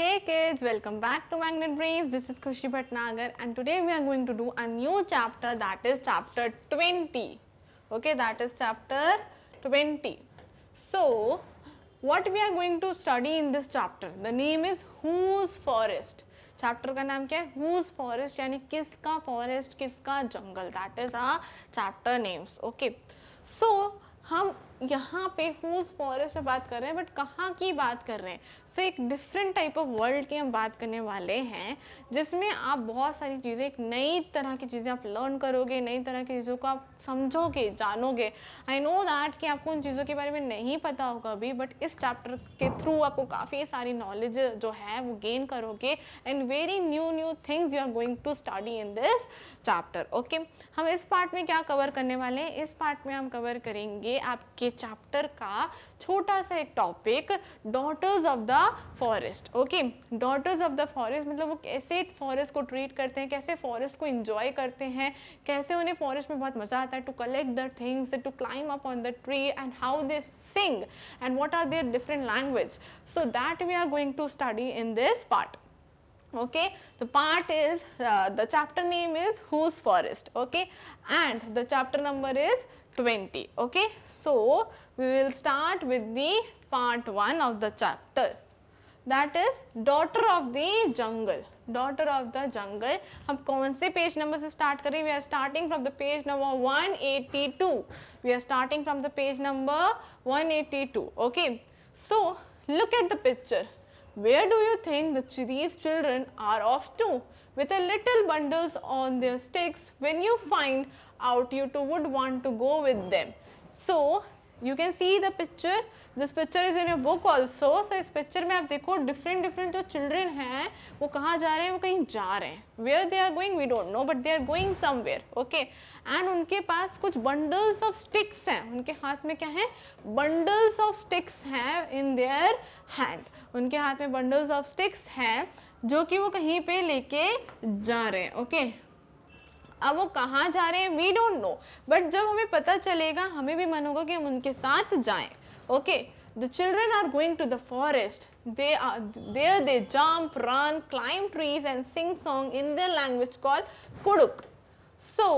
Hey kids, welcome back to Magnet Brains. This is Khushi Bhatnagar and today we are going to do a new chapter that is chapter 20. Okay, that is chapter 20. So, what we are going to study in this chapter? The name is Whose Forest. Chapter का नाम क्या है whose forest यानी किसका forest किसका जंगल that is a chapter names okay so हम यहाँ पे हूज फॉरेस्ट में बात कर रहे हैं बट कहाँ की बात कर रहे हैं सो so, एक डिफरेंट टाइप ऑफ वर्ल्ड की हम बात करने वाले हैं जिसमें आप बहुत सारी चीज़ें एक नई तरह की चीज़ें आप लर्न करोगे नई तरह की चीज़ों को आप समझोगे जानोगे आई नो दैट कि आपको उन चीज़ों के बारे में नहीं पता होगा अभी बट इस चैप्टर के थ्रू आपको काफ़ी सारी नॉलेज जो है वो गेन करोगे and very new new things you are going to study in this chapter okay हम इस पार्ट में क्या कवर करने वाले हैं इस पार्ट में हम कवर करेंगे आपके चैप्टर का छोटा सा एक topic daughters of the forest okay daughters of the forest मतलब वो कैसे फॉरेस्ट को ट्रीट करते हैं कैसे फॉरेस्ट को इंजॉय करते हैं कैसे उन्हें फॉरेस्ट में बहुत मज़ा आता है to collect the things to climb up on the tree and how they sing and what are there different language so that we are going to study in this part okay the part is uh, the chapter name is whose forest okay and the chapter number is 20 okay. So, we will start with the part 1 of the chapter that is daughter of the jungle daughter of the jungle hum kaun se page number se start kare we are starting from the page number 182 we are starting from the page number 182 okay so look at the picture where do you think the these children are off to with a little bundles on their sticks when you find out you to would want to go with them. So, you can see the picture this picture is in your book also so is picture mein aap dekho different different jo children hain wo kahan ja rahe hain wo kahin ja rahe hain where they are going we don't know but they are going somewhere okay and उनके पास कुछ bundles of sticks हैं उनके हाथ में क्या है bundles of sticks हैं in their hand उनके हाथ में bundles of sticks हैं जो कि वो कहीं पे लेके जा रहे हैं okay अब वो कहाँ जा रहे हैं वी डोंट नो बट जब हमें पता चलेगा हमें भी मन होगा कि हम उनके साथ जाएं okay the children are going to the forest they are there they jump run climb trees and sing song in their language call Kurukh so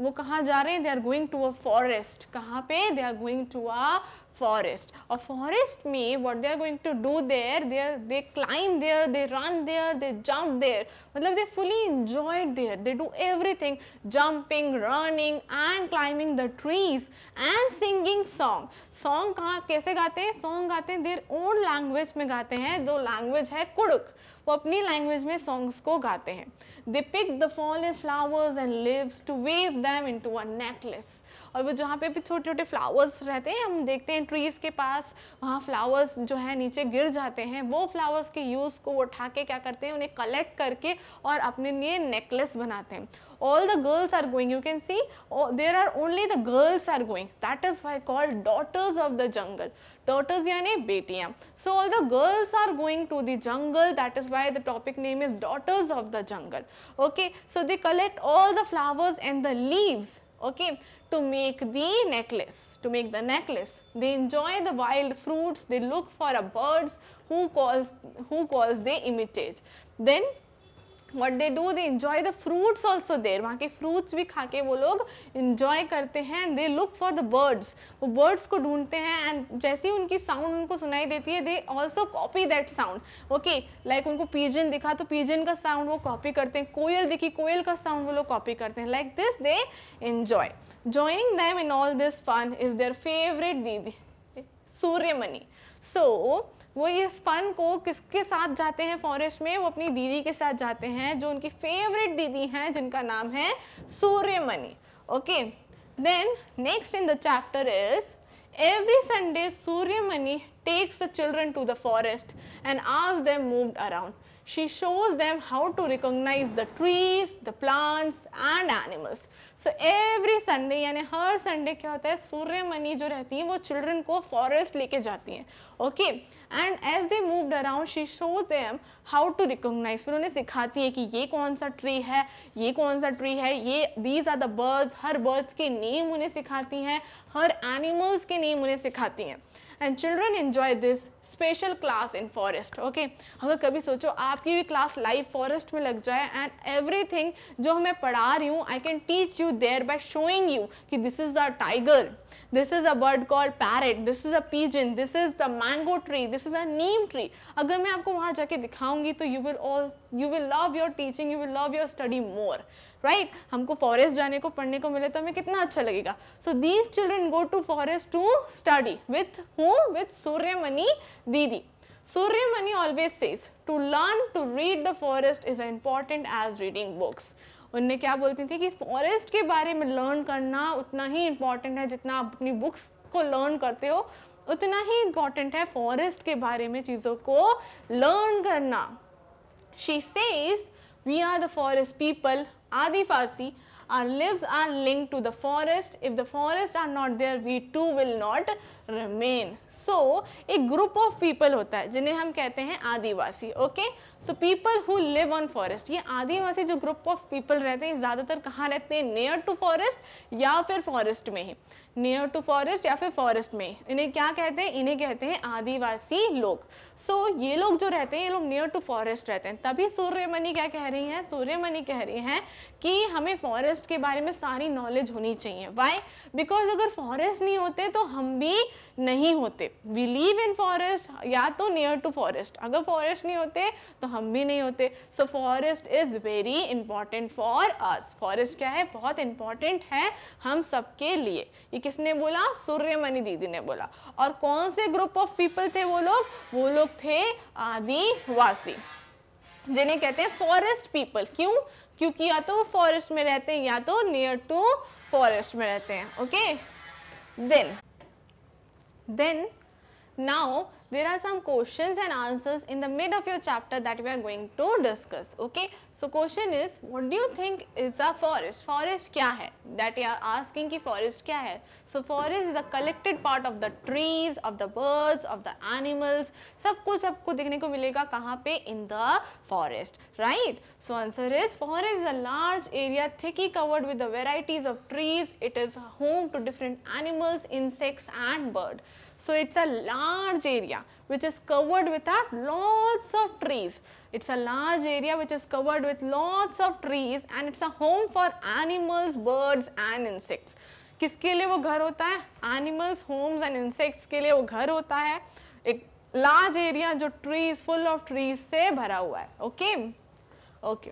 वो कहाँ जा रहे हैं they are going to a forest कहाँ पे they are going to a forest. A forest me, what they are going to do there, they, are, they climb there, they run there, they jump there. Matlab, they fully enjoyed there. They do everything, jumping, running and climbing the trees and singing song. Song ka kaise gaate hain Song gaate hain their own language में gaate hain do language hai kuduk वो अपनी language में songs को गाते हैं they pick the fall in flowers and leaves to weave them in to a necklace और वो जहाँ पे भी छोटे छोटे फ्लावर्स रहते हैं हम देखते हैं ट्रीज़ के पास वहाँ फ्लावर्स जो है नीचे गिर जाते हैं वो फ्लावर्स के यूज़ को वो उठा के क्या करते हैं उन्हें कलेक्ट करके और अपने लिए नेकलेस बनाते हैं all the girls are going you can see there are only the girls are going that is why called daughters of the jungle Daughters, yani betiyan. So all the girls are going to the jungle that is why the topic name is daughters of the jungle. Okay. So they collect all the flowers and the leaves okay to make the necklace to make the necklace they enjoy the wild fruits they look for a birds who calls who calls they imitate then what they do they enjoy the fruits also there वहाँ के fruits भी खा के वो लोग enjoy करते हैं and they look for the birds वो बर्ड्स को ढूंढते हैं एंड जैसे ही उनकी साउंड उनको सुनाई देती है they also copy that sound okay like उनको पीजन दिखा तो पीजन का साउंड वो कॉपी करते हैं कोयल दिखी कोयल का साउंड वो लोग कॉपी करते हैं like this they enjoy joining them in all this fun is their favourite didi Suryamani सो वो इस फन को किसके साथ जाते हैं फॉरेस्ट में वो अपनी दीदी के साथ जाते हैं जो उनकी फेवरेट दीदी हैं जिनका नाम है Suryamani okay then next in the chapter is every Sunday Suryamani takes the children to the forest and आज them moved around she shows them how to recognize the trees, the plants and animals. So every Sunday yani हर Sunday kya hota hai surya mani jo rehti hai wo children ko forest leke jati hai okay and as they moved around she shows them how to recognize उन्होंने sikhati hai ki ye kaun sa tree hai ye kaun sa tree hai ye these are the birds हर birds ke name unhe sikhati hai हर animals ke name unhe sikhati hai and children enjoy this special class in forest okay अगर कभी सोचो आपकी भी class live forest में लग जाए एंड एवरीथिंग जो मैं पढ़ा रही हूँ I can teach you there by showing you कि this is a tiger this is a bird call parrot this is a pigeon this is the mango tree this is a neem tree अगर मैं आपको वहाँ जाके दिखाऊंगी तो you will all you will love your teaching you will love your study more right right? हमको forest जाने को पढ़ने को मिले तो हमें कितना अच्छा लगेगा so these children go to forest to study with home with Suryamani didi Suryamani always says to learn to read the forest is important as reading books उनने क्या बोलती थी कि फॉरेस्ट के बारे में लर्न करना उतना ही इम्पॉर्टेंट है जितना आप अपनी बुक्स को लर्न करते हो उतना ही इम्पॉर्टेंट है फॉरेस्ट के बारे में चीज़ों को लर्न करना she says We are the forest people, Adi Farsi our lives are linked to the forest if the forest are not there we too will not remain so a group of people hota hai jinhe hum kehte hain adivasi okay so people who live on forest ye adivasi jo group of people रहते हैं ज़्यादातर kahan rehte hain near to forest ya fir forest में ही near to forest या फिर forest में इन्हें क्या कहते हैं इन्हें कहते हैं आदिवासी लोग सो so, ये लोग जो रहते हैं ये लोग नियर टू फॉरेस्ट रहते हैं तभी सूर्यमणि क्या कह रही हैं सूर्यमणि keh rahi हैं ki hame forest फॉरेस्ट के बारे में सारी नॉलेज होनी चाहिए वाई बिकॉज अगर फॉरेस्ट नहीं होते तो हम भी नहीं होते वी लीव इन फॉरेस्ट या तो नियर टू फॉरेस्ट अगर फॉरेस्ट नहीं होते तो हम भी नहीं होते so forest is very important for us forest क्या है बहुत इंपॉर्टेंट है हम सबके लिए ये किसने बोला सूर्यमणि दीदी ने बोला और कौन से ग्रुप ऑफ पीपल थे वो लोग वो लोग थे आदिवासी जिन्हें कहते हैं फॉरेस्ट पीपल क्यों क्योंकि या तो वो फॉरेस्ट में रहते हैं या तो नियर टू फॉरेस्ट में रहते हैं okay then then now there are some questions and answers in the mid of your chapter that we are going to discuss. Okay. So, question is what do you think is a forest? Forest kya hai? That you are asking ki forest kya hai? So, forest is a collected part of the trees, of the birds, of the animals. सब कुछ आपको देखने को मिलेगा कहाँ पे in the forest, right? So, answer is forest is a large area thickly covered with the varieties of trees. It is home to different animals, insects and bird. So, it's a large area. area which is covered with lots of trees. It is a large area which is covered with lots of trees and it is a home for animals, birds and insects. किसके लिए वो घर होता है animals homes and insects के लिए वो घर होता है एक लार्ज एरिया जो ट्रीज फुल ऑफ ट्रीज से भरा हुआ है okay okay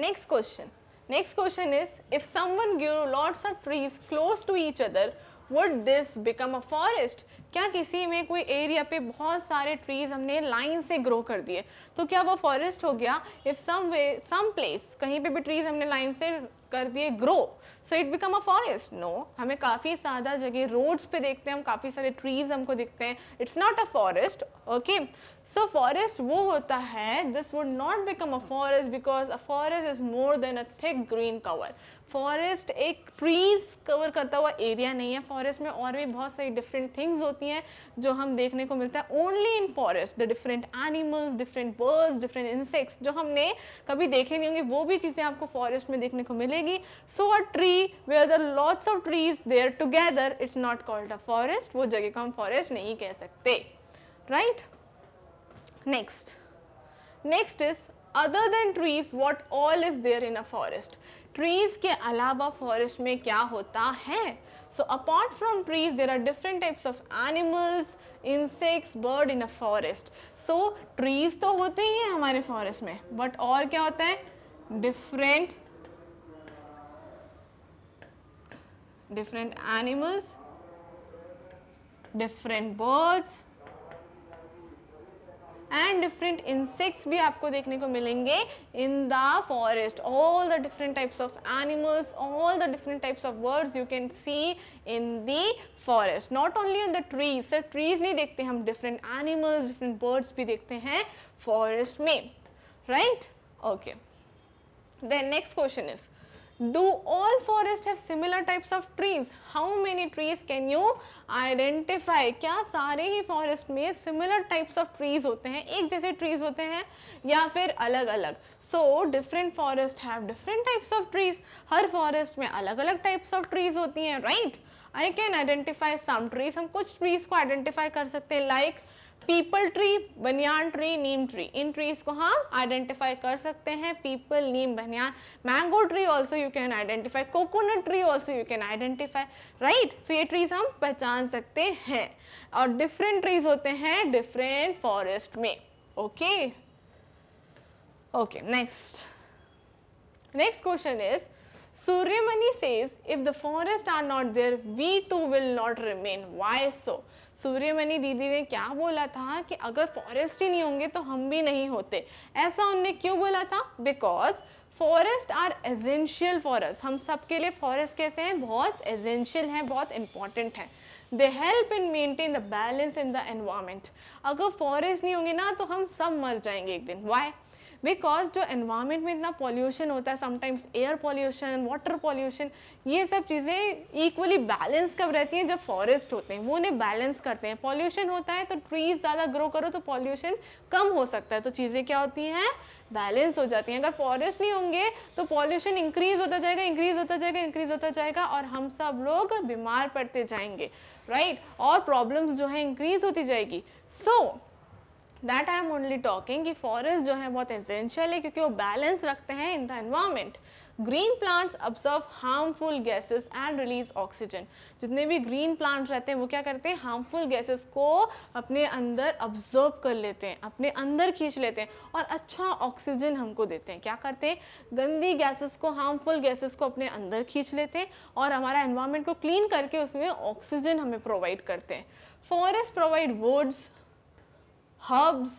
next question next question is if someone give lots of trees close to each other would this become a forest क्या किसी में कोई एरिया पे बहुत सारे ट्रीज़ हमने लाइन से ग्रो कर दिए तो क्या वो फॉरेस्ट हो गया if some way some place कहीं पे भी ट्रीज़ हमने लाइन से कर दिए grow so it become a forest no हमें काफ़ी ज़्यादा जगह रोड्स पे देखते हैं हम काफ़ी सारे ट्रीज़ हमको दिखते हैं it's not a forest okay so forest वो होता है this would not become a forest because a forest is more than a thick green cover forest एक ट्रीज़ कवर करता हुआ एरिया नहीं है फॉरेस्ट में और भी बहुत सारी डिफरेंट थिंग्स होती होती हैं जो हम देखने को मिलता है only in forest the different animals different birds different insects जो हमने कभी देखे नहीं होंगे वो भी चीज़ें आपको फॉरेस्ट में देखने को मिलेगी so a tree we are the lots of trees there together it's not called a forest वो जगह को हम फॉरेस्ट नहीं कह सकते right next next is other than trees what all is there in a forest trees के अलावा forest में क्या होता है so apart from trees there are different types of animals insects bird in a forest so trees तो होते ही हैं हमारे फॉरेस्ट में बट और क्या होता है different different animals different birds and different insects भी आपको देखने को मिलेंगे in the forest all the different types of animals all the different types of birds you can see in the forest not only on the trees sir trees नहीं देखते हम different animals different birds भी देखते हैं forest में right okay then next question is do all forest have similar types of trees how many trees can you identify क्या सारे ही फॉरेस्ट में सिमिलर टाइप्स ऑफ ट्रीज होते हैं एक जैसे ट्रीज होते हैं या फिर अलग अलग so different forest have different types of trees हर फॉरेस्ट में अलग अलग टाइप्स ऑफ ट्रीज होती हैं right I can identify some trees हम कुछ ट्रीज को आइडेंटिफाई कर सकते हैं like like, peepal tree banyan tree neem tree इन ट्रीज को हम आइडेंटिफाई कर सकते हैं peepal neem banyan mango tree also you can identify coconut tree also you can identify right so ये ट्रीज हम पहचान सकते हैं और डिफरेंट ट्रीज होते हैं डिफरेंट फॉरेस्ट में okay okay next next question is Suryamani says if the forest are not there we too will not remain why so Suryamani didi ने क्या बोला था कि अगर फॉरेस्ट ही नहीं होंगे तो हम भी नहीं होते ऐसा उनने क्यों बोला था because forest are essential forest हम सब के लिए फॉरेस्ट कैसे हैं बहुत एजेंशियल हैं बहुत इंपॉर्टेंट हैं they help in maintain the balance in the environment अगर फॉरेस्ट नहीं होंगे ना तो हम सब मर जाएंगे एक दिन वाई बिकॉज जो एनवायरमेंट में इतना पॉल्यूशन होता है sometimes air pollution water pollution ये सब चीज़ें इक्वली बैलेंस कब रहती हैं जब फॉरेस्ट होते हैं वो उन्हें बैलेंस करते हैं पॉल्यूशन होता है तो ट्रीज ज़्यादा ग्रो करो तो पॉल्यूशन कम हो सकता है तो चीज़ें क्या होती हैं बैलेंस हो जाती हैं अगर फॉरेस्ट नहीं होंगे तो पॉल्यूशन इंक्रीज होता जाएगा इंक्रीज होता जाएगा इंक्रीज होता जाएगा और हम सब लोग बीमार पड़ते जाएंगे राइट right? और प्रॉब्लम्स जो है इंक्रीज होती जाएगी so so, that I am only talking कि फॉरेस्ट जो है बहुत एसेंशियल है क्योंकि वो बैलेंस रखते हैं in the environment green plants observe harmful gases and release oxygen जितने भी ग्रीन प्लांट्स रहते हैं वो क्या करते हैं हार्मफुल गैसेस को अपने अंदर ऑब्जर्व कर लेते हैं अपने अंदर खींच लेते हैं और अच्छा ऑक्सीजन हमको देते हैं क्या करते हैं गंदी गैसेस को हार्मफुल गैसेस को अपने अंदर खींच लेते हैं और हमारा एनवायरमेंट को क्लीन करके उसमें ऑक्सीजन हमें प्रोवाइड करते हैं forest provide woods herbs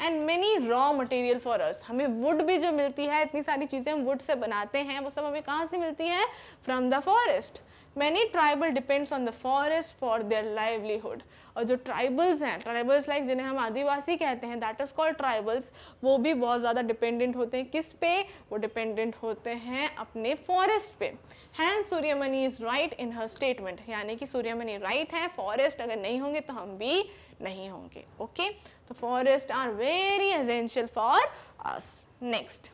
and many raw material for us हमें वुड भी जो मिलती है इतनी सारी चीज़ें हम वुड से बनाते हैं वो सब हमें कहाँ से मिलती है from the forest many tribal depends on the forest for their livelihood और जो ट्राइबल्स हैं ट्राइबल्स लाइक जिन्हें हम आदिवासी कहते हैं दैट इज़ कॉल्ड ट्राइबल्स वो भी बहुत ज़्यादा डिपेंडेंट होते हैं किस पे वो डिपेंडेंट होते हैं अपने फॉरेस्ट पे हैं Suryamani is right in her statement यानी कि सूर्यमणि राइट है फॉरेस्ट अगर नहीं होंगे तो हम भी नहीं होंगे ओके तो forest are very essential for us next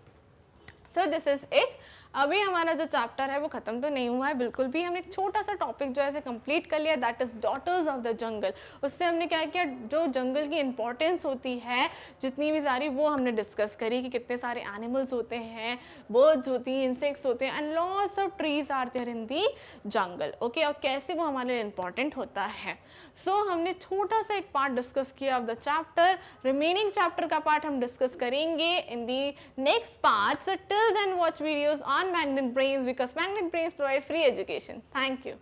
so this is it अभी हमारा जो चैप्टर है वो ख़त्म तो नहीं हुआ है बिल्कुल भी हमने एक छोटा सा टॉपिक जो है ऐसे कंप्लीट कर लिया that is daughters of the jungle उससे हमने क्या किया जो जंगल की इंपॉर्टेंस होती है जितनी भी सारी वो हमने डिस्कस करी कि कितने सारे एनिमल्स होते हैं बर्ड्स होती हैं इंसेक्ट्स होते हैं and lots of trees are there in the jungle okay और कैसे वो हमारे लिए इंपॉर्टेंट होता है सो so, हमने छोटा सा एक पार्ट डिस्कस किया of the chapter remaining chapter का पार्ट हम डिस्कस करेंगे in the next part till then watch videos on non-magnet brains because magnet brains provide free education. Thank you.